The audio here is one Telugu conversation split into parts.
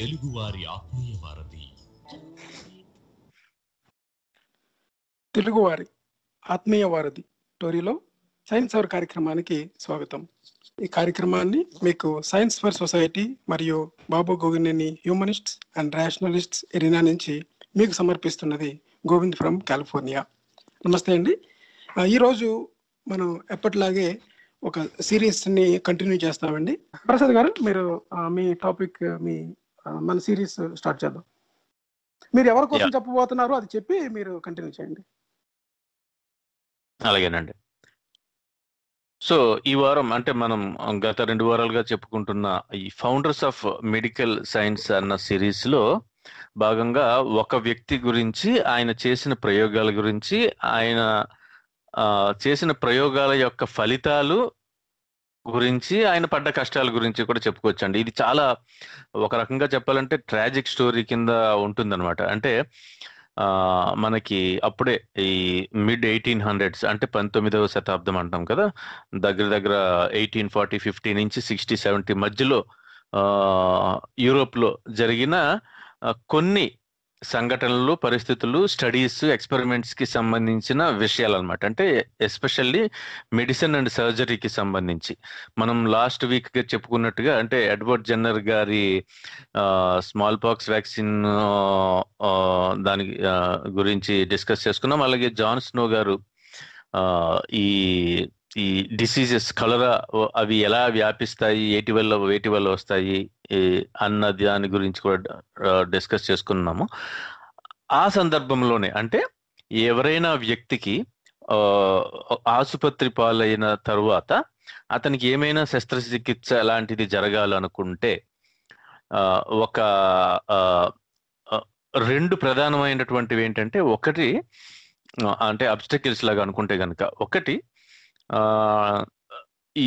తెలుగువారి ఆత్మీయ వారధి తెలుగువారి ఆత్మీయ వారధి టోరీలో సైన్స్ అవర్ కార్యక్రమానికి స్వాగతం ఈ కార్యక్రమాన్ని మీకు సైన్స్ ఫర్ సొసైటీ మరియు Babu Gogineni humanists and rationalists arena నుంచి మీకు సమర్పిస్తున్నది గోవింద్ ఫ్రమ్ కాలిఫోర్నియా నమస్తే అండి ఈరోజు మనం ఎప్పటిలాగే ఒక సిరీస్ని కంటిన్యూ చేస్తామండి ప్రసాద్ గారు మీరు మీ టాపిక్ మీ మన సిరీస్ స్టార్ట్ చేద్దాం మీరు ఎవరి కోసం చెప్పబోతున్నారు అది చెప్పి మీరు కంటిన్యూ చేయండి అలాగేనండి సో ఈ వారం అంటే మనం గత రెండు వారాలుగా చెప్పుకుంటున్న ఈ ఫౌండర్స్ ఆఫ్ మెడికల్ సైన్స్ అన్న సిరీస్లో భాగంగా ఒక వ్యక్తి గురించి ఆయన చేసిన ప్రయోగాల గురించి ఆయన చేసిన ప్రయోగాల యొక్క ఫలితాలు గురించి, ఆయన పడ్డ కష్టాల గురించి కూడా చెప్పుకోవచ్చండి. ఇది చాలా ఒక రకంగా చెప్పాలంటే ట్రాజిక్ స్టోరీ కింద ఉంటుందనమాట. అంటే మనకి అప్పుడే ఈ మిడ్ ఎయిటీన్ హండ్రెడ్స్ అంటే పంతొమ్మిదవ శతాబ్దం అంటాం కదా! దగ్గర దగ్గర ఎయిటీన్ ఫార్టీ ఫిఫ్టీ నుంచి సిక్స్టీ సెవెంటీ మధ్యలో యూరోప్‌లో జరిగిన కొన్ని సంఘటనలు పరిస్థితులు స్టడీస్ ఎక్స్పెరిమెంట్స్ కి సంబంధించిన విషయాలు అనమాట అంటే ఎస్పెషల్లీ మెడిసిన్ అండ్ సర్జరీకి సంబంధించి మనం లాస్ట్ వీక్ గా చెప్పుకున్నట్టుగా అంటే ఎడ్వర్డ్ జనర్ గారి స్మాల్ పాక్స్ వ్యాక్సిన్ దాని గురించి డిస్కస్ చేసుకున్నాం అలాగే జాన్ స్నో గారు ఈ ఈ డిసీజెస్ కలరా అవి ఎలా వ్యాపిస్తాయి ఏటి వల్ల వేటి వల్ల వస్తాయి అన్న దాని గురించి కూడా డిస్కస్ చేసుకున్నాము ఆ సందర్భంలోనే అంటే ఎవరైనా వ్యక్తికి ఆసుపత్రి పాలైన తరువాత అతనికి ఏమైనా శస్త్రచికిత్స అలాంటిది జరగాలనుకుంటే ఒక రెండు ప్రధానమైనటువంటివి ఏంటంటే ఒకటి అంటే అబ్స్టకిల్స్ లాగా అనుకుంటే కనుక ఒకటి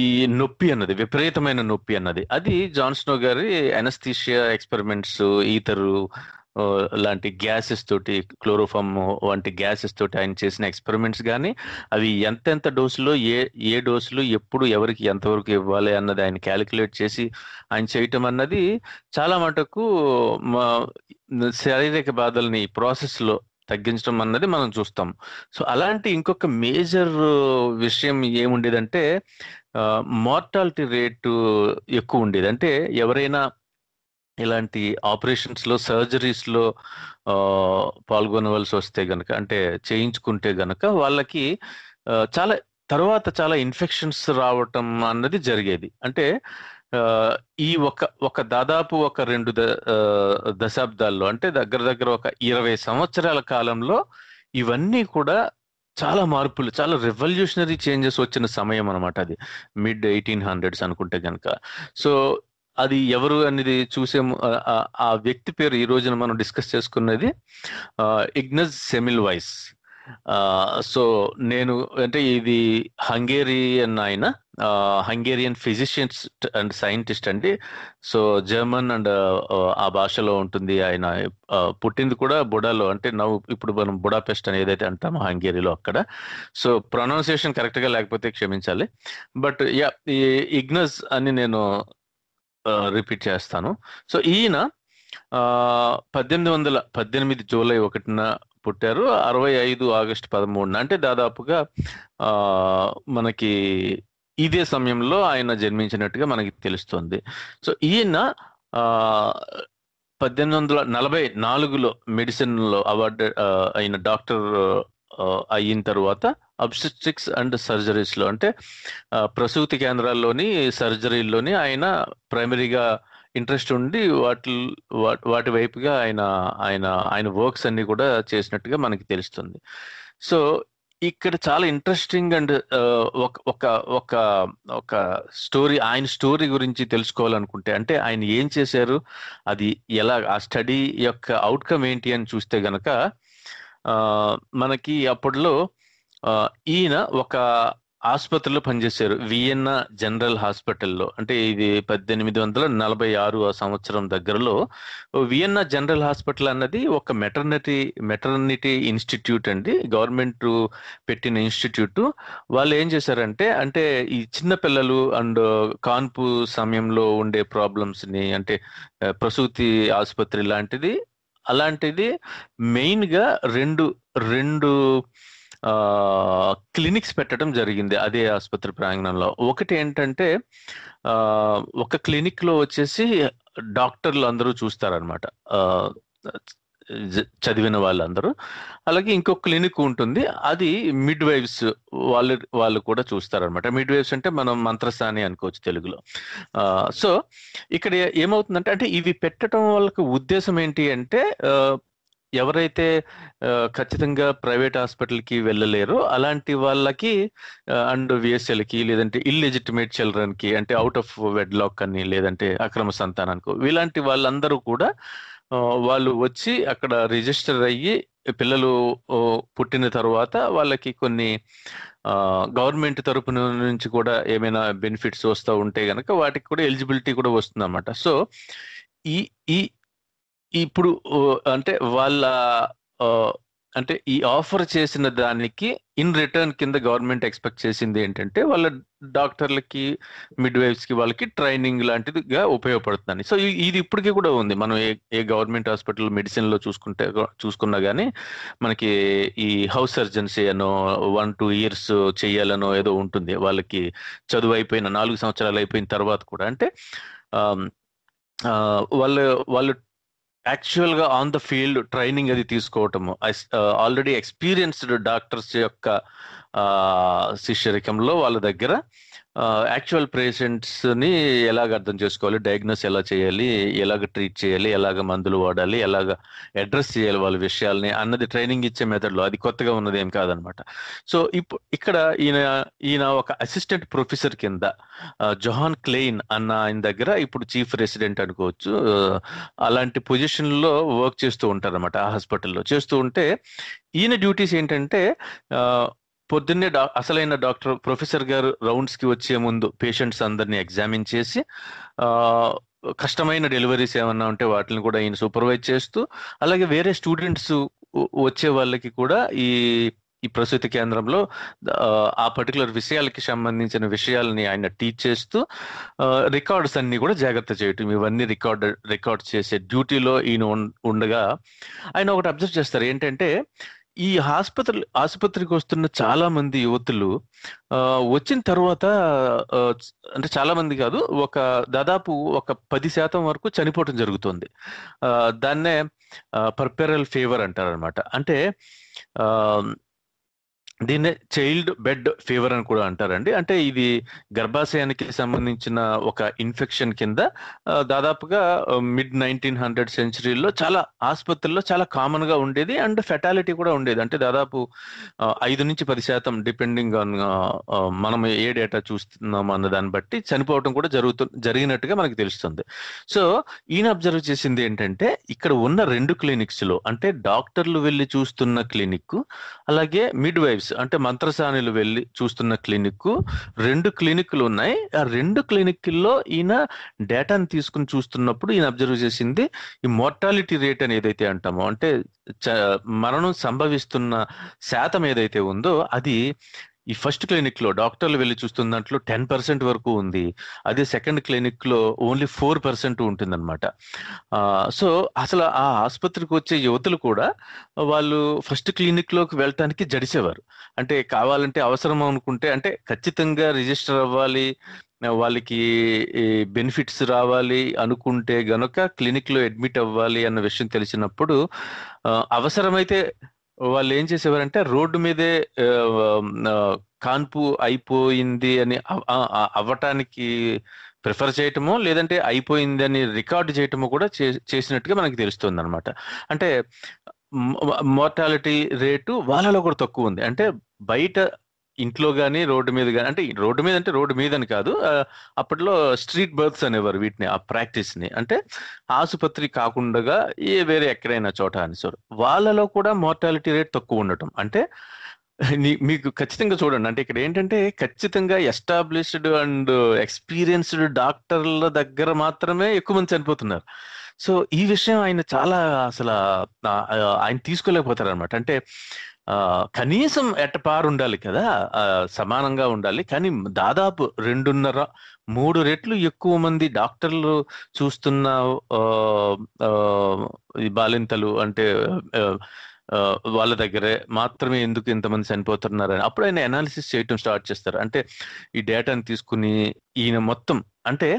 ఈ నొప్పి అన్నది విపరీతమైన నొప్పి అన్నది అది జాన్స్నో గారి ఎనస్థీషియా ఎక్స్పెరిమెంట్స్ ఈతరు లాంటి గ్యాసెస్ తోటి క్లోరోఫామ్ వంటి గ్యాసెస్ తోటి ఆయన చేసిన ఎక్స్పెరిమెంట్స్ కానీ అవి ఎంతెంత డోసులో ఏ ఏ డోసులు ఎప్పుడు ఎవరికి ఎంతవరకు ఇవ్వాలి అన్నది ఆయన క్యాలిక్యులేట్ చేసి ఆయన చేయటం అన్నది చాలా మటుకు శారీరక బాధల్ని ప్రాసెస్లో తగ్గించడం అన్నది మనం చూస్తాం సో అలాంటి ఇంకొక మేజర్ విషయం ఏముండేదంటే మార్టాలిటీ రేటు ఎక్కువ ఉండేది అంటే ఎవరైనా ఇలాంటి ఆపరేషన్స్లో సర్జరీస్లో పాల్గొనవలసి వస్తే గనక అంటే చేయించుకుంటే గనక వాళ్ళకి చాలా తర్వాత చాలా ఇన్ఫెక్షన్స్ రావటం అన్నది జరిగేది అంటే ఈ ఒక ఒక దాదాపు ఒక రెండు దశాబ్దాల్లో అంటే దగ్గర దగ్గర ఒక ఇరవై సంవత్సరాల కాలంలో ఇవన్నీ కూడా చాలా మార్పులు చాలా రెవల్యూషనరీ చేంజెస్ వచ్చిన సమయం అనమాట అది మిడ్ ఎయిటీన్ హండ్రెడ్స్ అనుకుంటే కనుక సో అది ఎవరు అనేది చూసే ఆ వ్యక్తి పేరు ఈ రోజున మనం డిస్కస్ చేసుకున్నది ఇగ్నస్ సెమిల్ వైస్ సో నేను అంటే ఇది హంగేరియన్ ఆయన హంగేరియన్ ఫిజిషియన్స్ అండ్ సైంటిస్ట్ అండి సో జర్మన్ అండ్ ఆ భాషలో ఉంటుంది ఆయన పుట్టింది కూడా బుడాలో అంటే నవ్వు ఇప్పుడు మనం బుడాపెస్ట్ అని ఏదైతే అంటామో హంగేరీలో అక్కడ సో ప్రొనౌన్సియేషన్ కరెక్ట్గా లేకపోతే క్షమించాలి బట్ యా ఈ ఇగ్నస్ అని నేను రిపీట్ చేస్తాను సో ఈయన పద్దెనిమిది వందల పద్దెనిమిది జూలై ఒకటిన పుట్టారు అరవై ఐదు ఆగస్టు పదమూడున అంటే దాదాపుగా మనకి ఇదే సమయంలో ఆయన జన్మించినట్టుగా మనకి తెలుస్తుంది సో ఈయన పద్దెనిమిది వందల నలభై నాలుగులో మెడిసిన్లో అవార్డు అయిన డాక్టర్ అయిన తర్వాత అబ్స్టిక్స్ అండ్ సర్జరీస్లో అంటే ప్రసూతి కేంద్రాల్లోని సర్జరీల్లోని ఆయన ప్రైమరీగా ఇంట్రెస్ట్ ఉండి వాటి వాటి వైపుగా ఆయన ఆయన ఆయన వర్క్స్ అన్ని కూడా చేసినట్టుగా మనకి తెలుస్తుంది సో ఇక్కడ చాలా ఇంట్రెస్టింగ్ అండ్ ఒక ఒక ఒక ఒక స్టోరీ ఆయన స్టోరీ గురించి తెలుసుకోవాలనుకుంటే అంటే ఆయన ఏం చేశారు అది ఎలా ఆ స్టడీ యొక్క అవుట్కమ్ ఏంటి అని చూస్తే గనక మనకి అప్పట్లో ఈయన ఒక ఆసుపత్రిలో పనిచేశారు వియన్నా జనరల్ హాస్పిటల్లో అంటే ఇది పద్దెనిమిది వందల నలభై ఆరు ఆ సంవత్సరం దగ్గరలో వియన్నా జనరల్ హాస్పిటల్ అన్నది ఒక మెటర్నిటీ మెటర్నిటీ ఇన్స్టిట్యూట్ అండి గవర్నమెంట్ పెట్టిన ఇన్స్టిట్యూట్ వాళ్ళు ఏం చేశారంటే అంటే ఈ చిన్నపిల్లలు అండ్ కాన్పు సమయంలో ఉండే ప్రాబ్లమ్స్ని అంటే ప్రసూతి ఆసుపత్రి లాంటిది అలాంటిది మెయిన్గా రెండు రెండు క్లినిక్స్ పెట్టడం జరిగింది అదే ఆసుపత్రి ప్రాంగణంలో ఒకటి ఏంటంటే ఒక క్లినిక్లో వచ్చేసి డాక్టర్లు అందరూ చూస్తారనమాట చదివిన వాళ్ళందరూ అలాగే ఇంకో క్లినిక్ ఉంటుంది అది మిడ్ వైవ్స్ వాళ్ళు వాళ్ళు కూడా చూస్తారనమాట మిడ్ వైవ్స్ అంటే మనం మంత్రస్థాని అనుకోవచ్చు తెలుగులో సో ఇక్కడ ఏమవుతుందంటే అంటే ఇవి పెట్టడం వాళ్ళకి ఉద్దేశం ఏంటి అంటే ఎవరైతే ఖచ్చితంగా ప్రైవేట్ హాస్పిటల్కి వెళ్ళలేరో అలాంటి వాళ్ళకి అండ్ విఎస్ఎల్కి లేదంటే ఇల్లెజిటిమేట్ చిల్డ్రన్కి అంటే అవుట్ ఆఫ్ వెడ్ లాక్ అని లేదంటే అక్రమ సంతానానికి ఇలాంటి వాళ్ళందరూ కూడా వాళ్ళు వచ్చి అక్కడ రిజిస్టర్ అయ్యి పిల్లలు పుట్టిన తర్వాత వాళ్ళకి కొన్ని గవర్నమెంట్ తరపు నుంచి కూడా ఏమైనా బెనిఫిట్స్ వస్తూ ఉంటే కనుక వాటికి కూడా ఎలిజిబిలిటీ కూడా వస్తుంది అన్నమాట సో ఈ ఈ ఇప్పుడు అంటే వాళ్ళ అంటే ఈ ఆఫర్ చేసిన దానికి ఇన్ రిటర్న్ కింద గవర్నమెంట్ ఎక్స్పెక్ట్ చేసింది ఏంటంటే వాళ్ళ డాక్టర్లకి మిడ్ కి వాళ్ళకి ట్రైనింగ్ లాంటిదిగా ఉపయోగపడుతుంది సో ఇది ఇప్పటికీ కూడా ఉంది మనం ఏ ఏ గవర్నమెంట్ హాస్పిటల్ మెడిసిన్లో చూసుకుంటే చూసుకున్నా కానీ మనకి ఈ హౌస్ సర్జన్సీ అనో వన్ టూ ఇయర్స్ చేయాలనో ఏదో ఉంటుంది వాళ్ళకి చదువు అయిపోయిన నాలుగు సంవత్సరాలు అయిపోయిన తర్వాత కూడా అంటే వాళ్ళు వాళ్ళు యాక్చువల్ గా ఆన్ ద ఫీల్డ్ ట్రైనింగ్ అది తీసుకోవటము ఆల్రెడీ ఎక్స్పీరియన్స్డ్ డాక్టర్స్ యొక్క శిష్యరికంలో వాళ్ళ దగ్గర యాక్చువల్ పేషెంట్స్ని ఎలాగ అర్థం చేసుకోవాలి డయాగ్నోస్ ఎలా చేయాలి ఎలాగ ట్రీట్ చేయాలి ఎలాగ మందులు వాడాలి ఎలాగ అడ్రస్ చేయాలి వాళ్ళ విషయాల్ని అన్నది ట్రైనింగ్ ఇచ్చే మెథడ్లో అది కొత్తగా ఉన్నది ఏం కాదనమాట సో ఇప్పుడు ఇక్కడ ఈయన ఈయన ఒక అసిస్టెంట్ ప్రొఫెసర్ కింద జొహాన్ క్లెయిన్ అన్న ఆయన దగ్గర ఇప్పుడు చీఫ్ రెసిడెంట్ అనుకోవచ్చు అలాంటి పొజిషన్లో వర్క్ చేస్తూ ఉంటారనమాట ఆ హాస్పిటల్లో చేస్తూ ఉంటే ఈయన డ్యూటీస్ ఏంటంటే పొద్దున్నే డా అసలైన డాక్టర్ ప్రొఫెసర్ గారు రౌండ్స్కి వచ్చే ముందు పేషెంట్స్ అందరినీ ఎగ్జామిన్ చేసి కష్టమైన డెలివరీస్ ఏమన్నా ఉంటే వాటిని కూడా ఈయన సూపర్వైజ్ చేస్తూ అలాగే వేరే స్టూడెంట్స్ వచ్చే వాళ్ళకి కూడా ఈ ఈ ప్రసూతి కేంద్రంలో ఆ పర్టికులర్ విషయాలకి సంబంధించిన విషయాలని ఆయన టీచ్ చేస్తూ రికార్డ్స్ అన్ని కూడా జాగ్రత్త చేయటం ఇవన్నీ రికార్డ్ రికార్డ్ చేసే డ్యూటీలో ఈయన ఉండగా ఆయన ఒకటి అబ్జర్వ్ చేస్తారు ఏంటంటే ఈ ఆసుపత్రి ఆసుపత్రికి వస్తున్న చాలా మంది యువతులు వచ్చిన తర్వాత అంటే చాలా మంది కాదు ఒక దాదాపు ఒక పది శాతం వరకు చనిపోవటం జరుగుతుంది దాన్నే పర్పెరల్ ఫీవర్ అనమాట అంటే దీన్నే చైల్డ్ బెడ్ ఫీవర్ అని కూడా అంటారండి అంటే ఇది గర్భాశయానికి సంబంధించిన ఒక ఇన్ఫెక్షన్ కింద దాదాపుగా మిడ్ నైన్టీన్ హండ్రెడ్ సెంచరీలో చాలా ఆసుపత్రుల్లో చాలా కామన్ గా ఉండేది అండ్ ఫెటాలిటీ కూడా ఉండేది అంటే దాదాపు ఐదు నుంచి పది శాతం డిపెండింగ్ ఆన్ మనం ఏ డేటా చూస్తున్నాం అన్న దాన్ని బట్టి చనిపోవడం కూడా జరుగుతు జరిగినట్టుగా మనకు తెలుస్తుంది సో ఈయన అబ్జర్వ్ చేసింది ఏంటంటే ఇక్కడ ఉన్న రెండు క్లినిక్స్ లో అంటే డాక్టర్లు వెళ్ళి చూస్తున్న క్లినిక్ అలాగే మిడ్ వైఫ్స్ అంటే మంత్రసానులు వెళ్ళి చూస్తున్న క్లినిక్ రెండు క్లినిక్లు ఉన్నాయి ఆ రెండు క్లినిక్ల్లో ఈయన డేటాను తీసుకుని చూస్తున్నప్పుడు ఈయన అబ్జర్వ్ చేసింది ఈ మోర్టాలిటీ రేట్ అని ఏదైతే అంటామో అంటే మరణం సంభవిస్తున్న శాతం ఏదైతే ఉందో అది ఈ ఫస్ట్ క్లినిక్ లో డాక్టర్లు వెళ్ళి చూస్తున్న దాంట్లో టెన్ పర్సెంట్ వరకు ఉంది అదే సెకండ్ క్లినిక్ లో ఓన్లీ ఫోర్ పర్సెంట్ అనమాట సో అసలు ఆ ఆసుపత్రికి వచ్చే యువతలు కూడా వాళ్ళు ఫస్ట్ క్లినిక్ లోకి వెళ్ళటానికి జడిసేవారు అంటే కావాలంటే అవసరం అనుకుంటే అంటే ఖచ్చితంగా రిజిస్టర్ అవ్వాలి వాళ్ళకి బెనిఫిట్స్ రావాలి అనుకుంటే గనుక క్లినిక్లో అడ్మిట్ అవ్వాలి అన్న విషయం తెలిసినప్పుడు అవసరమైతే వాళ్ళు ఏం చేసేవారంటే రోడ్డు మీదే కాన్పు అయిపోయింది అని అవ్వటానికి ప్రిఫర్ చేయటమో లేదంటే అయిపోయింది అని రికార్డు చేయటమో కూడా చేసినట్టుగా మనకి తెలుస్తుంది అనమాట అంటే మోర్టాలిటీ రేటు వాళ్ళలో కూడా తక్కువ ఉంది అంటే బయట ఇంట్లో కానీ రోడ్డు మీద కానీ అంటే రోడ్డు మీద అంటే రోడ్డు మీద అని కాదు అప్పట్లో స్ట్రీట్ బర్త్స్ అనేవారు వీటిని ఆ ప్రాక్టీస్ని అంటే ఆసుపత్రి కాకుండా ఏ వేరే ఎక్కడైనా చోట అని సార్ వాళ్ళలో కూడా మార్టాలిటీ రేట్ తక్కువ ఉండటం అంటే మీకు ఖచ్చితంగా చూడండి అంటే ఇక్కడ ఏంటంటే ఖచ్చితంగా ఎస్టాబ్లిష్డ్ అండ్ ఎక్స్పీరియన్స్డ్ డాక్టర్ల దగ్గర మాత్రమే ఎక్కువ మంది చనిపోతున్నారు సో ఈ విషయం ఆయన చాలా అసలు ఆయన తీసుకోలేకపోతారు అనమాట అంటే కనీసం ఎట్టపారు ఉండాలి కదా సమానంగా ఉండాలి కానీ దాదాపు రెండున్నర మూడు రెట్లు ఎక్కువ మంది డాక్టర్లు చూస్తున్న బాలింతలు అంటే వాళ్ళ దగ్గరే మాత్రమే ఎందుకు ఇంతమంది చనిపోతున్నారని అప్పుడు ఆయన అనాలిసిస్ చేయటం స్టార్ట్ చేస్తారు అంటే ఈ డేటాని తీసుకుని ఈయన మొత్తం అంటే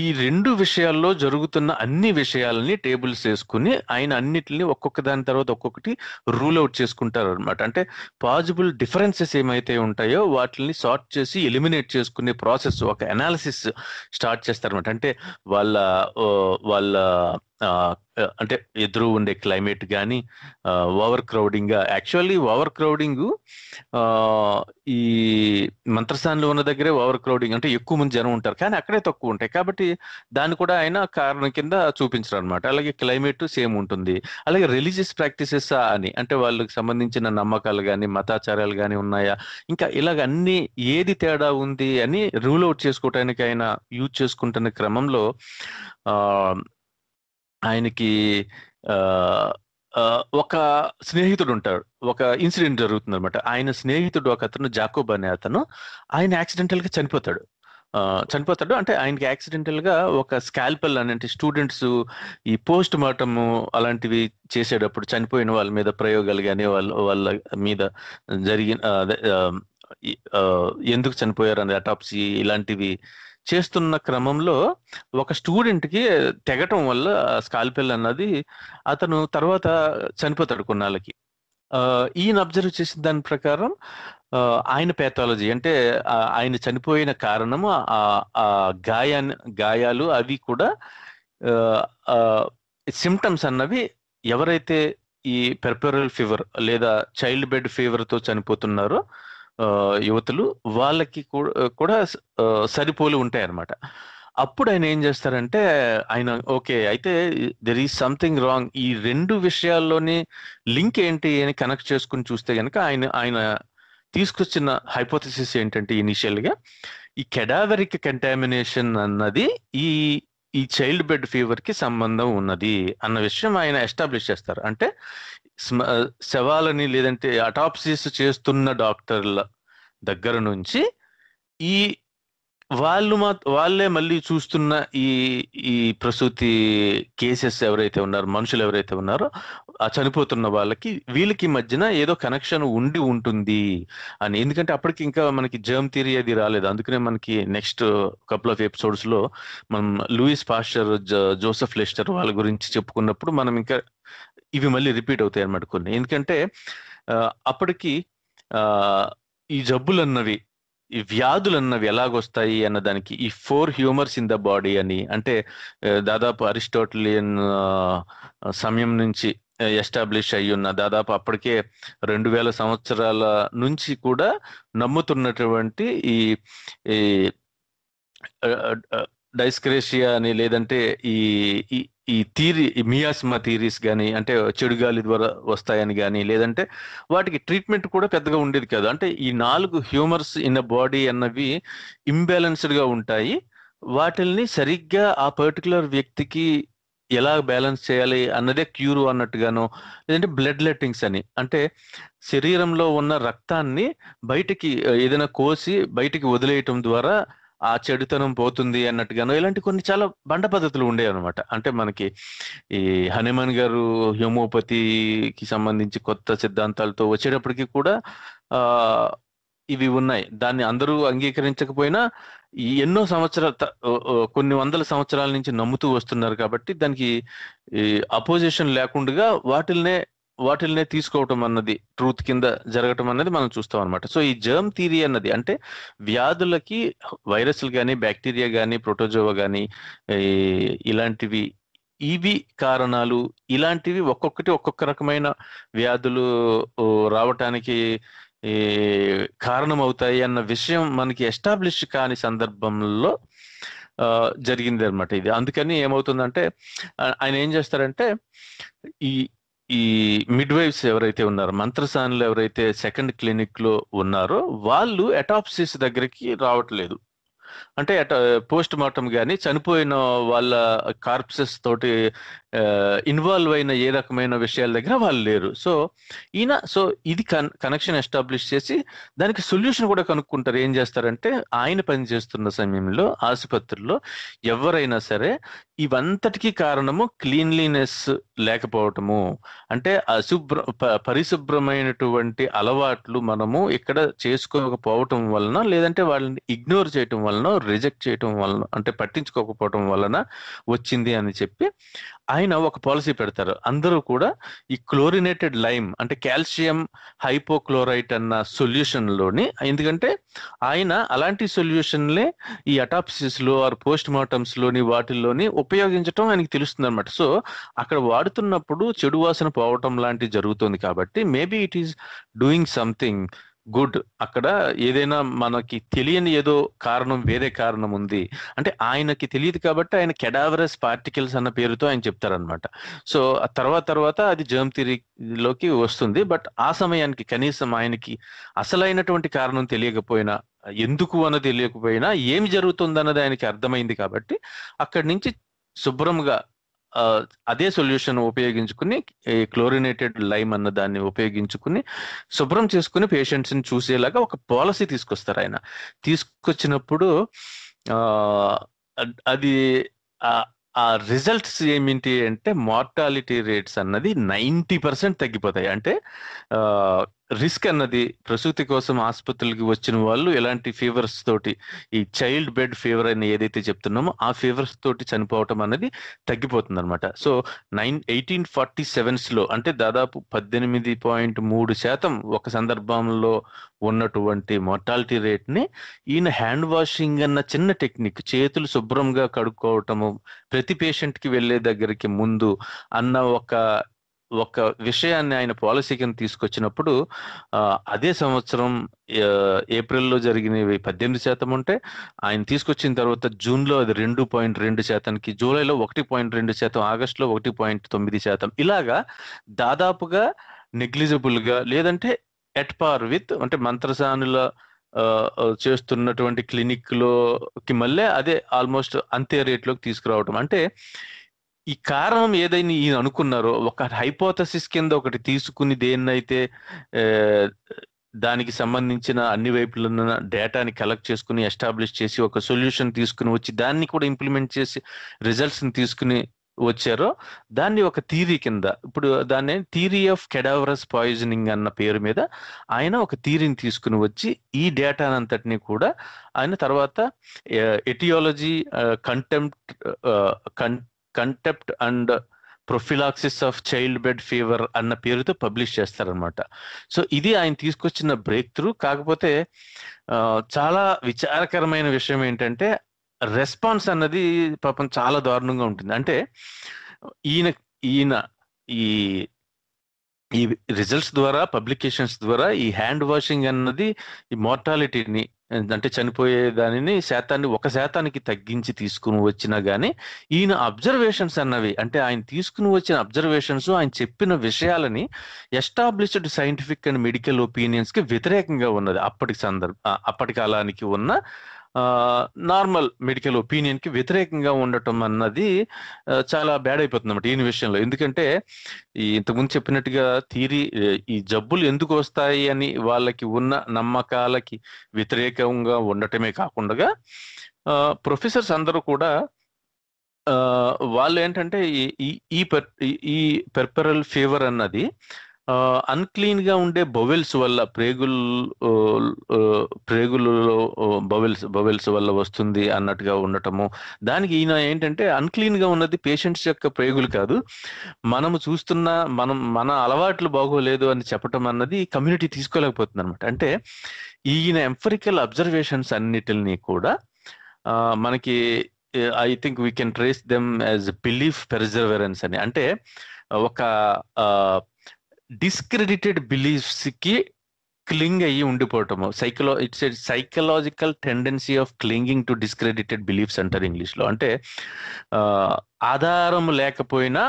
ఈ రెండు విషయాల్లో జరుగుతున్న అన్ని విషయాలని టేబుల్స్ వేసుకుని ఆయన అన్నిటిని ఒక్కొక్క దాని తర్వాత ఒక్కొక్కటి రూల్ అవుట్ చేసుకుంటారు అనమాట అంటే పాజిబుల్ డిఫరెన్సెస్ ఏమైతే ఉంటాయో వాటిని సార్ట్ చేసి ఎలిమినేట్ చేసుకునే ప్రాసెస్ ఒక అనాలిసిస్ స్టార్ట్ చేస్తారనమాట అంటే వాళ్ళ వాళ్ళ అంటే ఎదురు ఉండే క్లైమేట్ కానీ over crowding actually over crowding ఈ మంత్రస్థానంలో ఉన్న దగ్గరే ఓవర్ క్రౌడింగ్ అంటే ఎక్కువ మంది జనం ఉంటారు కానీ అక్కడే తక్కువ ఉంటాయి కాబట్టి దాన్ని కూడా ఆయన కారణం కింద చూపించరు అనమాట అలాగే క్లైమేట్ సేమ్ ఉంటుంది అలాగే రిలీజియస్ ప్రాక్టీసెస్ అని అంటే వాళ్ళకి సంబంధించిన నమ్మకాలు కానీ మతాచారాలు కానీ ఉన్నాయా ఇంకా ఇలాగ అన్ని ఏది తేడా ఉంది అని రూల్ అవుట్ చేసుకోవటానికి ఆయన యూజ్ చేసుకుంటున్న క్రమంలో ఆయనకి ఒక స్నేహితుడు ఉంటాడు ఒక ఇన్సిడెంట్ జరుగుతుంది అనమాట ఆయన స్నేహితుడు ఒక అతను జాకోబ్ అనే అతను ఆయన యాక్సిడెంటల్ గా చనిపోతాడు చనిపోతాడు అంటే ఆయనకి యాక్సిడెంటల్ గా ఒక స్కాల్పెల్ అని అంటే స్టూడెంట్స్ ఈ పోస్ట్ మార్టమ్ అలాంటివి చేసేటప్పుడు చనిపోయిన వాళ్ళ మీద ప్రయోగాలు కానీ వాళ్ళ వాళ్ళ మీద జరిగిన ఎందుకు చనిపోయారు అనే అటాప్సీ ఇలాంటివి చేస్తున్న క్రమంలో ఒక స్టూడెంట్కి తెగటం వల్ల స్కాల్పెల్ అన్నది అతను తర్వాత చనిపోతాడు కొన్నాళ్ళకి ఈయన అబ్జర్వ్ చేసిన దాని ప్రకారం ఆయన పేథాలజీ అంటే ఆయన చనిపోయిన కారణము ఆ గాయా గాయాలు అవి కూడా సిమ్టమ్స్ అన్నవి ఎవరైతే ఈ పెర్పరల్ ఫీవర్ లేదా చైల్డ్ బెడ్ ఫీవర్తో చనిపోతున్నారో యువతులు వాళ్ళకి కూడా సరిపోలి ఉంటాయి అన్నమాట అప్పుడు ఆయన ఏం చేస్తారంటే ఆయన ఓకే అయితే దెర్ ఈజ్ సంథింగ్ రాంగ్ ఈ రెండు విషయాల్లోని లింక్ ఏంటి అని కనెక్ట్ చేసుకుని చూస్తే కనుక ఆయన ఆయన తీసుకొచ్చిన హైపోథసిస్ ఏంటంటే ఇనిషియల్గా ఈ కెడావరిక్ కంటామినేషన్ అన్నది ఈ ఈ చైల్డ్ బెడ్ ఫీవర్కి సంబంధం ఉన్నది అన్న విషయం ఆయన ఎస్టాబ్లిష్ చేస్తారు అంటే శవాలని లేదంటే అటాప్సిస్ చేస్తున్న డాక్టర్ల దగ్గర నుంచి ఈ వాళ్ళు మా వాళ్ళే మళ్ళీ చూస్తున్న ఈ ఈ ప్రసూతి కేసెస్ ఎవరైతే ఉన్నారో మనుషులు ఎవరైతే ఉన్నారో ఆ చనిపోతున్న వాళ్ళకి వీళ్ళకి మధ్యన ఏదో కనెక్షన్ ఉండి ఉంటుంది అని ఎందుకంటే అప్పటికి ఇంకా మనకి జర్మ్ థిరీ అది రాలేదు అందుకనే మనకి నెక్స్ట్ కపుల్ ఆఫ్ ఎపిసోడ్స్ లో మనం లూయిస్ పాస్టర్ జోసఫ్ లెస్టర్ వాళ్ళ గురించి చెప్పుకున్నప్పుడు మనం ఇంకా ఇవి మళ్ళీ రిపీట్ అవుతాయి అనమాట కొన్ని ఎందుకంటే అప్పటికి ఈ జబ్బులు అన్నవి ఈ వ్యాధులు అన్నవి ఎలాగొస్తాయి అన్న దానికి ఈ four humours in the body అని అంటే దాదాపు అరిస్టాటిలియన్ సమయం నుంచి ఎస్టాబ్లిష్ అయి ఉన్న దాదాపు అప్పటికే రెండు వేల సంవత్సరాల నుంచి కూడా నమ్ముతున్నటువంటి ఈ డైస్క్రేషియా అని లేదంటే ఈ ఈ థీరీ మియాస్మా థీరీస్ కానీ అంటే చెడుగాలి ద్వారా వస్తాయని కానీ లేదంటే వాటికి ట్రీట్మెంట్ కూడా పెద్దగా ఉండేది కాదు అంటే ఈ నాలుగు హ్యూమర్స్ ఇన్ అ బాడీ అన్నవి ఇంబ్యాలెన్స్డ్గా ఉంటాయి వాటిల్ని సరిగ్గా ఆ పర్టికులర్ వ్యక్తికి ఎలా బ్యాలెన్స్ చేయాలి అన్నదే క్యూర్ అన్నట్టుగాను లేదంటే బ్లడ్ లెట్టింగ్స్ అని అంటే శరీరంలో ఉన్న రక్తాన్ని బయటికి ఏదైనా కోసి బయటికి వదిలేయటం ద్వారా ఆ చెడుతనం పోతుంది అన్నట్టుగాను ఇలాంటి కొన్ని చాలా బండ పద్ధతులు ఉండేవి అనమాట అంటే మనకి ఈ హనుమాన్ గారు హ్యూమోపతికి సంబంధించి కొత్త సిద్ధాంతాలతో వచ్చేటప్పటికి కూడా ఆ ఇవి ఉన్నాయి దాన్ని అందరూ అంగీకరించకపోయినా ఎన్నో సంవత్సరాల కొన్ని వందల సంవత్సరాల నుంచి నమ్ముతూ వస్తున్నారు కాబట్టి దానికి అపోజిషన్ లేకుండా వాటిల్నే వాటిల్నే తీసుకోవటం అన్నది ట్రూత్ కింద జరగటం అన్నది మనం చూస్తాం అనమాట సో ఈ జర్మ్ థీరీ అన్నది అంటే వ్యాధులకి వైరస్లు కానీ బ్యాక్టీరియా కానీ ప్రోటోజోవా కానీ ఇలాంటివి ఇవి కారణాలు ఇలాంటివి ఒక్కొక్కటి ఒక్కొక్క రకమైన వ్యాధులు రావటానికి కారణం అవుతాయి అన్న విషయం మనకి ఎస్టాబ్లిష్ కాని సందర్భంలో జరిగింది అనమాట ఇది అందుకని ఏమవుతుందంటే ఆయన ఏం చేస్తారంటే ఈ ఈ మిడ్ వైఫ్స్ ఎవరైతే ఉన్నారో మంత్రసానులు ఎవరైతే సెకండ్ క్లినిక్లో ఉన్నారో వాళ్ళు ఎటాప్సిస్ దగ్గరికి రావట్లేదు అంటే పోస్ట్ మార్టం కానీ చనిపోయిన వాళ్ళ కార్ప్సెస్ తోటి ఇన్వాల్వ్ అయిన ఏ రకమైన విషయాల దగ్గర వాళ్ళు లేరు సో ఈయన సో ఇది కనెక్షన్ ఎస్టాబ్లిష్ చేసి దానికి సొల్యూషన్ కూడా కనుక్కుంటారు ఏం చేస్తారంటే ఆయన పనిచేస్తున్న సమయంలో ఆసుపత్రిలో ఎవరైనా సరే ఇవంతటికీ కారణము క్లీన్లీనెస్ లేకపోవటము అంటే అశుభ్ర పరిశుభ్రమైనటువంటి అలవాట్లు మనము ఇక్కడ చేసుకోకపోవటం వలన లేదంటే వాళ్ళని ఇగ్నోర్ చేయటం వలన రిజెక్ట్ చేయటం వలన అంటే పట్టించుకోకపోవటం వలన వచ్చింది అని చెప్పి ఆయన ఒక పాలసీ పెడతారు అందరూ కూడా ఈ క్లోరినేటెడ్ లైమ్ అంటే కాల్షియం హైపోక్లోరైట్ అన్న సొల్యూషన్ లోని ఎందుకంటే ఆయన అలాంటి సొల్యూషన్లే ఈ అటాప్సిస్ లో ఆర్ పోస్ట్ మార్టమ్స్ లోని వాటిల్లోని ఉపయోగించడం ఆయనకి తెలుస్తుంది అనమాట సో అక్కడ వాడుతున్నప్పుడు చెడు వాసన పోవటం లాంటివి జరుగుతుంది కాబట్టి maybe it is doing something good అక్కడ ఏదైనా మనకి తెలియని ఏదో కారణం వేరే కారణం ఉంది అంటే ఆయనకి తెలియదు కాబట్టి ఆయన కెడావరస్ పార్టికల్స్ అన్న పేరుతో ఆయన చెప్తారనమాట సో తర్వాత తర్వాత అది జర్మ్ థిరీలోకి వస్తుంది బట్ ఆ సమయానికి కనీసం ఆయనకి అసలైనటువంటి కారణం తెలియకపోయినా ఎందుకు అన్నది తెలియకపోయినా ఏమి జరుగుతుంది అన్నది ఆయనకి అర్థమైంది కాబట్టి అక్కడి నుంచి శుభ్రంగా అదే సొల్యూషన్ ఉపయోగించుకుని క్లోరినేటెడ్ లైమ్ అన్న దాన్ని ఉపయోగించుకుని శుభ్రం చేసుకుని పేషెంట్స్ని చూసేలాగా ఒక పాలసీ తీసుకొస్తారు ఆయన తీసుకొచ్చినప్పుడు అది ఆ రిజల్ట్స్ ఏమిటి అంటే మార్టాలిటీ రేట్స్ అన్నది నైంటీ పర్సెంట్ తగ్గిపోతాయి అంటే రిస్క్ అన్నది ప్రసూతి కోసం ఆసుపత్రులకి వచ్చిన వాళ్ళు ఎలాంటి ఫీవర్స్ తోటి ఈ చైల్డ్ బెడ్ ఫీవర్ అని ఏదైతే చెప్తున్నామో ఆ ఫీవర్స్ తోటి చనిపోవటం అనేది తగ్గిపోతుంది అనమాట సో నైన్ ఎయిటీన్ ఫార్టీ సెవెన్స్లో అంటే దాదాపు పద్దెనిమిది పాయింట్ మూడు శాతం ఒక సందర్భంలో ఉన్నటువంటి మోర్టాలిటీ రేట్ని ఈయన హ్యాండ్ వాషింగ్ అన్న చిన్న టెక్నిక్ చేతులు శుభ్రంగా కడుక్కోవటము ప్రతి పేషెంట్కి వెళ్ళే దగ్గరికి ముందు అన్న ఒక ఒక విషయాన్ని ఆయన పాలసీ కింద తీసుకొచ్చినప్పుడు అదే సంవత్సరం ఏప్రిల్లో జరిగినవి పద్దెనిమిది శాతం ఉంటే ఆయన తీసుకొచ్చిన తర్వాత జూన్లో అది రెండు పాయింట్ రెండు శాతానికి జూలైలో ఒకటి పాయింట్ రెండు శాతం ఆగస్టులో ఒకటి పాయింట్ తొమ్మిది శాతం ఇలాగా దాదాపుగా నెగ్లిజిబుల్గా లేదంటే ఎట్ పార్ విత్ అంటే మంత్రసానుల చేస్తున్నటువంటి క్లినిక్లోకి మళ్ళీ అదే ఆల్మోస్ట్ అంతే రేట్లోకి తీసుకురావటం అంటే ఈ కారణం ఏదైనా ఈయన అనుకున్నారో ఒక హైపోథసిస్ కింద ఒకటి తీసుకుని దేన్నైతే దానికి సంబంధించిన అన్ని వైపుల డేటాని కలెక్ట్ చేసుకుని ఎస్టాబ్లిష్ చేసి ఒక సొల్యూషన్ తీసుకుని వచ్చి దాన్ని కూడా ఇంప్లిమెంట్ చేసి రిజల్ట్స్ని తీసుకుని వచ్చారో దాన్ని ఒక థీరీ కింద ఇప్పుడు దాన్ని థీరీ ఆఫ్ కెడావరస్ పాయిజనింగ్ అన్న పేరు మీద ఆయన ఒక థీరీని తీసుకుని వచ్చి ఈ డేటానంతటిని కూడా ఆయన తర్వాత etiology contempt con concept and prophylaxis of child bed fever అన్న పేరుతో పబ్లిష్ చేస్తారనమాట సో ఇది ఆయన తీసుకొచ్చిన బ్రేక్ త్రూ కాకపోతే చాలా విచారకరమైన విషయం ఏంటంటే రెస్పాన్స్ అన్నది పాపం చాలా దారుణంగా ఉంటుంది అంటే ఈయన ఈయన ఈ ఈ రిజల్ట్స్ ద్వారా పబ్లికేషన్స్ ద్వారా ఈ హ్యాండ్ వాషింగ్ అన్నది ఈ మార్టాలిటీని అంటే చనిపోయే దానిని శాతాన్ని ఒక శాతానికి తగ్గించి తీసుకుని వచ్చినా కానీ ఈయన అబ్జర్వేషన్స్ అన్నవి అంటే ఆయన తీసుకుని వచ్చిన అబ్జర్వేషన్స్ ఆయన చెప్పిన విషయాలని established scientific and medical opinions కి వ్యతిరేకంగా ఉన్నది అప్పటి సందర్భ అప్పటి కాలానికి ఉన్న నార్మల్ మెడికల్ ఒపీనియన్కి వ్యతిరేకంగా ఉండటం అన్నది చాలా బ్యాడ్ అయిపోతుంది అన్నమాట ఈ విషయంలో ఎందుకంటే ఇంతకుముందు చెప్పినట్టుగా తీరి ఈ జబ్బులు ఎందుకు వస్తాయి అని వాళ్ళకి ఉన్న నమ్మకాలకి వ్యతిరేకంగా ఉండటమే కాకుండా ప్రొఫెసర్స్ అందరూ కూడా వాళ్ళు ఏంటంటే ఈ ఈ పెర్పరల్ ఫీవర్ అన్నది అన్క్లీన్ గా ఉండే బొవెల్స్ వల్ల ప్రేగుల్ ప్రేగులలో బొవెల్స్ బొవెల్స్ వల్ల వస్తుంది అన్నట్టుగా ఉండటము దానికి ఈయన ఏంటంటే అన్క్లీన్ గా ఉన్నది పేషెంట్స్ యొక్క ప్రేగులు కాదు మనము చూస్తున్న మనం మన అలవాట్లు బాగోలేదు అని చెప్పటం అన్నది కమ్యూనిటీ తీసుకోలేకపోతుంది అనమాట అంటే ఈయన ఎంఫరికల్ అబ్జర్వేషన్స్ అన్నిటిని కూడా మనకి I think we can trace them as belief perseverance అని అంటే ఒక డిస్క్రెడిటెడ్ బిలీఫ్స్కి క్లింగ్ అయ్యి ఉండిపోవటము సైకలో it's psychological tendency of clinging to discredited beliefs అంటారు ఇంగ్లీష్లో అంటే ఆధారం లేకపోయినా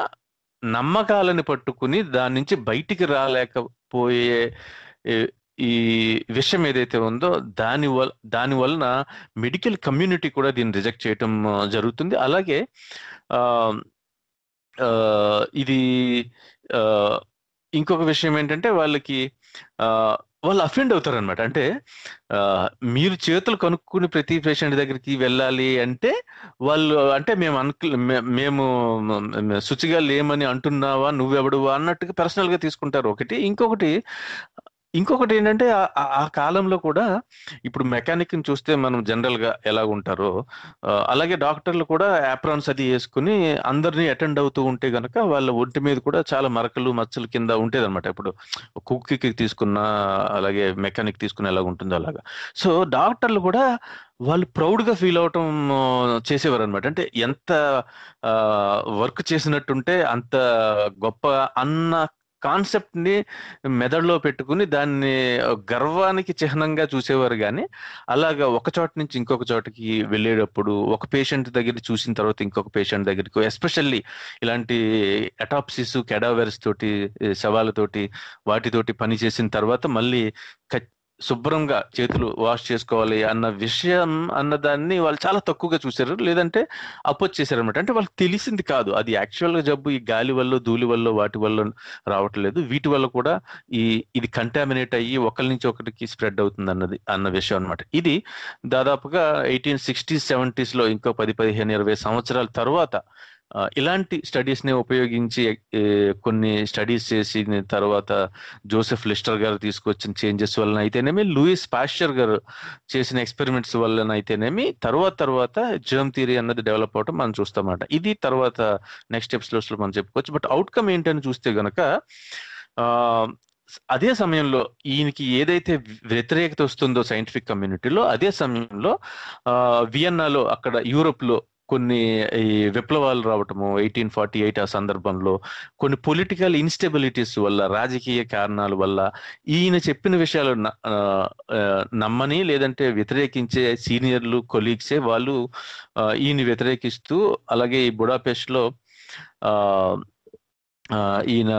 నమ్మకాలను పట్టుకుని దాని నుంచి బయటికి రాలేకపోయే ఈ విషయం ఏదైతే ఉందో దాని వల్ దాని వలన మెడికల్ కమ్యూనిటీ కూడా దీన్ని రిజెక్ట్ చేయటం జరుగుతుంది అలాగే ఇది ఇంకొక విషయం ఏంటంటే వాళ్ళకి వాళ్ళు అఫెండ్ అవుతారు అనమాట అంటే మీరు చేతులు కనుక్కుని ప్రతి పేషెంట్ దగ్గరికి వెళ్ళాలి అంటే వాళ్ళు అంటే మేము అన్ మేము శుచిగా లేమని అంటున్నావా నువ్వెవడువా అన్నట్టుగా పర్సనల్గా తీసుకుంటారు ఒకటి ఇంకొకటి ఇంకొకటి ఏంటంటే ఆ కాలంలో కూడా ఇప్పుడు మెకానిక్ ని చూస్తే మనం జనరల్ గా ఎలా ఉంటారో అలాగే డాక్టర్లు కూడా యాప్రాన్స్ అది వేసుకుని అందరినీ అటెండ్ అవుతూ ఉంటే గనక వాళ్ళ ఒంటి మీద కూడా చాలా మరకలు మచ్చలు కింద ఉండేది అనమాట ఇప్పుడు కుక్కి తీసుకున్న అలాగే మెకానిక్ తీసుకున్న ఎలా ఉంటుందో అలాగా సో డాక్టర్లు కూడా వాళ్ళు ప్రౌడ్గా ఫీల్ అవటం చేసేవారు అనమాట అంటే ఎంత వర్క్ చేసినట్టుంటే అంత గొప్ప అన్న కాన్సెప్ట్ ని మెదడులో పెట్టుకుని దాన్ని గర్వానికి చిహ్నంగా చూసేవారు కానీ అలాగ ఒక చోట నుంచి ఇంకొక చోటకి వెళ్ళేటప్పుడు ఒక పేషెంట్ దగ్గర చూసిన తర్వాత ఇంకొక పేషెంట్ దగ్గరికి ఎస్పెషల్లీ ఇలాంటి అటాప్సిస్ కెడావెర్స్ తోటి శవాలతోటి వాటితోటి పని చేసిన తర్వాత మళ్ళీ శుభ్రంగా చేతులు వాష్ చేసుకోవాలి అన్న విషయం అన్నదాన్ని వాళ్ళు చాలా తక్కువగా చూశారు లేదంటే అపోజ్ చేశారు అనమాట అంటే వాళ్ళకి తెలిసింది కాదు అది యాక్చువల్గా జబ్బు ఈ గాలి వల్ల ధూళి వల్ల వాటి వల్ల రావట్లేదు వీటి వల్ల కూడా ఈ ఇది కంటామినేట్ అయ్యి ఒకరి నుంచి ఒకరికి స్ప్రెడ్ అవుతుంది అన్నది అన్న విషయం అనమాట ఇది దాదాపుగా ఎయిటీన్ సిక్స్టీస్ సెవెంటీస్లో ఇంకో పది పదిహేను ఇరవై సంవత్సరాల తర్వాత ఇలాంటి స్టడీస్ని ఉపయోగించి కొన్ని స్టడీస్ చేసిన తర్వాత జోసెఫ్ లిస్టర్ గారు తీసుకొచ్చిన చేంజెస్ వలన అయితేనేమి లూయిస్ పాశ్చర్ గారు చేసిన ఎక్స్పెరిమెంట్స్ వలన అయితేనేమి తర్వాత తర్వాత జర్మ్ థియరీ అన్నది డెవలప్ అవటం మనం చూస్తామన్నమాట ఇది తర్వాత నెక్స్ట్ లో మనం చెప్పుకోవచ్చు బట్ అవుట్కమ్ ఏంటని చూస్తే గనక అదే సమయంలో ఈయనకి ఏదైతే వ్యతిరేకత వస్తుందో సైంటిఫిక్ కమ్యూనిటీలో అదే సమయంలో వియన్నాలో అక్కడ యూరోప్లో కొన్ని ఈ విప్లవాలు రావటము ఎయిటీన్ ఫార్టీ ఎయిట్ ఆ సందర్భంలో కొన్ని పొలిటికల్ ఇన్స్టెబిలిటీస్ వల్ల రాజకీయ కారణాల వల్ల ఈయన చెప్పిన విషయాలు నమ్మని లేదంటే వ్యతిరేకించే సీనియర్లు కొలీగ్సే వాళ్ళు ఈయన వ్యతిరేకిస్తూ అలాగే ఈ బుడాపెస్ట్లో ఈయన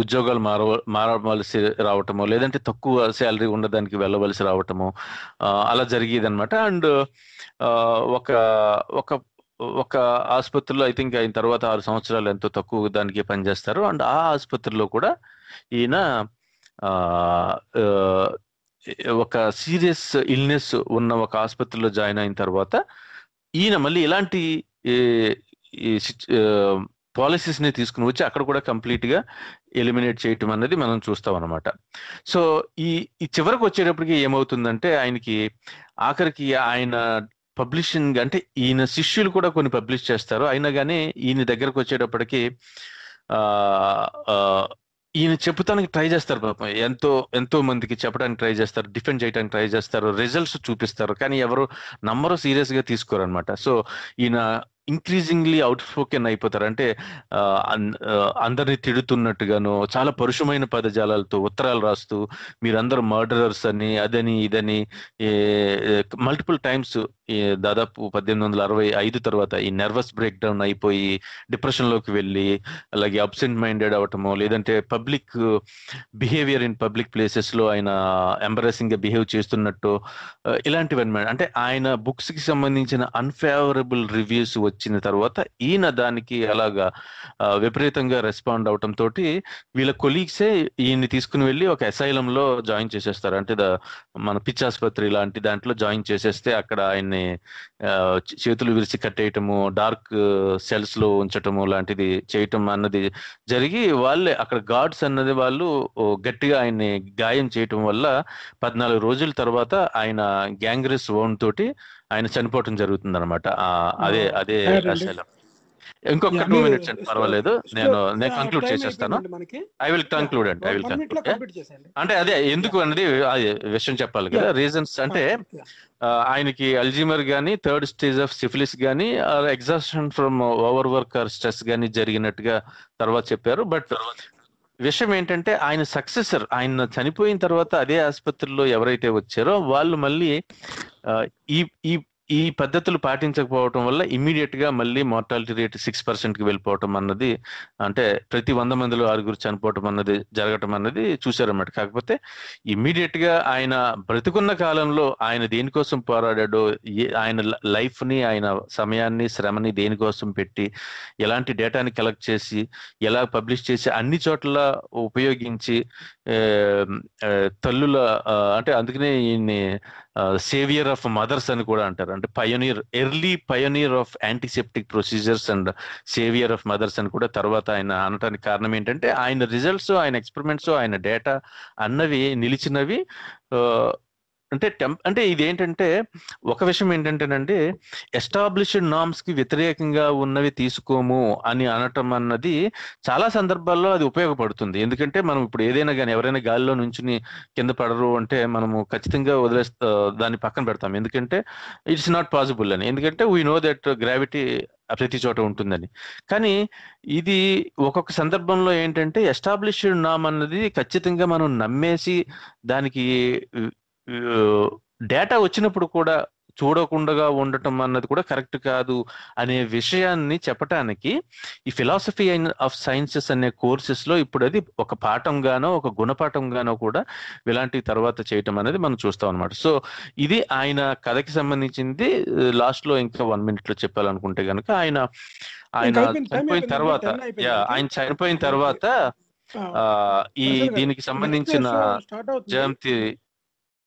ఉద్యోగాలు మార మారవలసి రావటము లేదంటే తక్కువ శాలరీ ఉండడానికి వెళ్ళవలసి రావటము అలా జరిగేదన్నమాట అండ్ ఒక ఒక ఒక ఆసుపత్రిలో ఐ థింక్ అయిన తర్వాత ఆరు సంవత్సరాలు ఎంతో తక్కువ దానికి పనిచేస్తారు అండ్ ఆ ఆసుపత్రిలో కూడా ఈయన ఒక సీరియస్ ఇల్నెస్ ఉన్న ఒక ఆసుపత్రిలో జాయిన్ అయిన తర్వాత ఈయన మళ్ళీ ఇలాంటి పాలసీస్ ని తీసుకుని వచ్చి అక్కడ కూడా కంప్లీట్ గా ఎలిమినేట్ చేయటం అనేది మనం చూస్తాం అనమాట సో ఈ చివరికి వచ్చేటప్పటికి ఏమవుతుందంటే ఆయనకి ఆఖరికి ఆయన పబ్లిషింగ్ అంటే ఈయన శిష్యులు కూడా కొన్ని పబ్లిష్ చేస్తారు అయినా కానీ ఈయన దగ్గరకు వచ్చేటప్పటికి ఈయన చెప్పడానికి ట్రై చేస్తారు పాపం ఎంతో ఎంతో మందికి చెప్పడానికి ట్రై చేస్తారు డిఫెండ్ చేయడానికి ట్రై చేస్తారు రిజల్ట్స్ చూపిస్తారు కానీ ఎవరు నంబరు సీరియస్ గా తీసుకోరు అనమాట సో ఈయన ఇంక్రీజింగ్లీ అవుట్ స్పోకెన్ అయిపోతారు అంటే అందరినీ తిడుతున్నట్టుగాను చాలా పరుషమైన పదజాలాలతో ఉత్తరాలు రాస్తూ మీరందరూ మర్డరర్స్ అని అదని ఇదని మల్టిపుల్ టైమ్స్ దాదాపు పద్దెనిమిది వందల అరవై ఐదు తర్వాత ఈ నర్వస్ బ్రేక్ డౌన్ అయిపోయి డిప్రెషన్లోకి వెళ్ళి అలాగే అబ్సెంట్ మైండెడ్ అవటము లేదంటే పబ్లిక్ బిహేవియర్ ఇన్ పబ్లిక్ ప్లేసెస్లో ఆయన గా బిహేవ్ చేస్తున్నట్టు ఇలాంటివన్నమాట అంటే ఆయన బుక్స్కి సంబంధించిన అన్ఫేవరబుల్ రివ్యూస్ వచ్చిన తర్వాత ఈయన దానికి అలాగా విపరీతంగా రెస్పాండ్ అవటం తోటి వీళ్ళ కొలీగ్సే ఈయన్ని తీసుకుని వెళ్ళి ఒక అసైలంలో జాయిన్ చేసేస్తారు అంటే మన పిచ్చాసుపత్రి లాంటి దాంట్లో జాయిన్ చేసేస్తే అక్కడ ఆయన్ని వాళ్ళని చేతులు విరిచి కట్టేయటము డార్క్ సెల్స్ లో ఉంచటము లాంటిది చేయటం అన్నది జరిగి వాళ్ళే అక్కడ గాడ్స్ అన్నది వాళ్ళు గట్టిగా ఆయన్ని గాయం చేయటం వల్ల పద్నాలుగు రోజుల తర్వాత ఆయన గ్యాంగ్రీస్ ఓన్ తోటి ఆయన చనిపోవటం జరుగుతుంది అనమాట అదే అదే శైలం ఇంకొక టూ మినిట్స్ అండి పర్వాలేదు నేను నేను కంక్లూడ్ చేసేస్తాను ఐ విల్ కంక్లూడ్ అండి ఐ విల్ కంక్లూడ్ అంటే అదే ఎందుకు అనేది విషయం చెప్పాలి కదా రీజన్స్ ah, అంటే ఆయనకి అల్జీమర్ కానీ థర్డ్ స్టేజ్ ఆఫ్ సిఫిలిస్ కానీ exhaustion from over work or stress కానీ జరిగినట్టుగా తర్వాత చెప్పారు బట్ విషయం ఏంటంటే ఆయన సక్సెసర్ ఆయన చనిపోయిన తర్వాత అదే ఆసుపత్రిలో ఎవరైతే వచ్చారో వాళ్ళు మళ్ళీ ఈ ఈ పద్ధతులు పాటించకపోవటం వల్ల ఇమీడియట్ గా మళ్ళీ మార్టాలిటీ రేట్ సిక్స్ పర్సెంట్ కి వెళ్ళిపోవటం అన్నది అంటే ప్రతి వంద మందిలో ఆరుగురు చనిపోవటం అన్నది జరగటం అన్నది చూశారన్నమాట కాకపోతే ఇమీడియట్ గా ఆయన బ్రతుకున్న కాలంలో ఆయన దేనికోసం పోరాడాడో ఆయన లైఫ్ ని ఆయన సమయాన్ని శ్రమని దేనికోసం పెట్టి ఎలాంటి డేటాని కలెక్ట్ చేసి ఎలా పబ్లిష్ చేసి అన్ని చోట్ల ఉపయోగించి తల్లుల అంటే అందుకనే ఈయన్ని సేవియర్ ఆఫ్ మదర్స్ అని కూడా అంటారు అంటే pioneer early pioneer of antiseptic procedures and saviour of mothers అని కూడా తర్వాత ఆయన అనటానికి కారణం ఏంటంటే ఆయన రిజల్ట్స్ ఆయన ఎక్స్పెరిమెంట్స్ ఆయన డేటా అన్నవి నిలిచినవి అంటే టెంప్ అంటే ఇది ఏంటంటే ఒక విషయం ఏంటంటేనండి ఎస్టాబ్లిష్డ్ నామ్స్ కి వ్యతిరేకంగా ఉన్నవి తీసుకోము అని అనటం అన్నది చాలా సందర్భాల్లో అది ఉపయోగపడుతుంది ఎందుకంటే మనం ఇప్పుడు ఏదైనా కానీ ఎవరైనా గాలిలో నుంచి కింద పడరు అంటే మనము ఖచ్చితంగా వదిలేస్తా దాన్ని పక్కన పెడతాం ఎందుకంటే ఇట్స్ నాట్ పాసిబుల్ అని ఎందుకంటే వీ నో దట్ గ్రావిటీ ప్రతి చోట ఉంటుందని కానీ ఇది ఒక్కొక్క సందర్భంలో ఏంటంటే ఎస్టాబ్లిష్డ్ నామ్ అన్నది ఖచ్చితంగా మనం నమ్మేసి దానికి డేటా వచ్చినప్పుడు కూడా చూడకుండా ఉండటం అన్నది కూడా కరెక్ట్ కాదు అనే విషయాన్ని చెప్పటానికి ఈ ఫిలాసఫీ ఆఫ్ సైన్సెస్ అనే కోర్సెస్ లో ఇప్పుడు అది ఒక పాఠంగానో ఒక గుణపాఠంగానో కూడా ఇలాంటి తర్వాత చేయటం అనేది మనం చూస్తాం అనమాట సో ఇది ఆయన కథకి సంబంధించింది లాస్ట్ లో ఇంకా వన్ మినిట్ లో చెప్పాలనుకుంటే కనుక ఆయన ఆయన చనిపోయిన తర్వాత ఆయన చనిపోయిన తర్వాత ఈ దీనికి సంబంధించిన జయంతి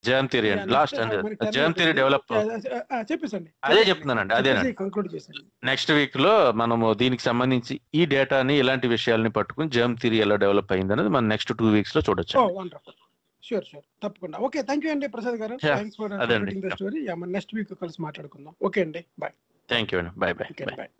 జర్మ్ థియరీ అండి లాస్ట్ అండి జర్మ్ థియరీ డెవలప్ అదే చెప్తున్నానండి అదే నెక్స్ట్ వీక్ లో మనము దీనికి సంబంధించి ఈ డేటాని ఇలాంటి విషయాలని పట్టుకుని జర్మ్ థియరీ ఎలా డెవలప్ అయింది అనేది మనం నెక్స్ట్ టూ వీక్స్ లో చూడొచ్చు షూర్ షూర్ తప్పకుండా ఓకే థ్యాంక్ యూ అండి ప్రసాద్ గారు thanks for story next week కలిసి మాట్లాడుకుందాం ఓకే అండి బాయ్ థ్యాంక్ యూ అండి బాయ్ బాయ్ బాయ్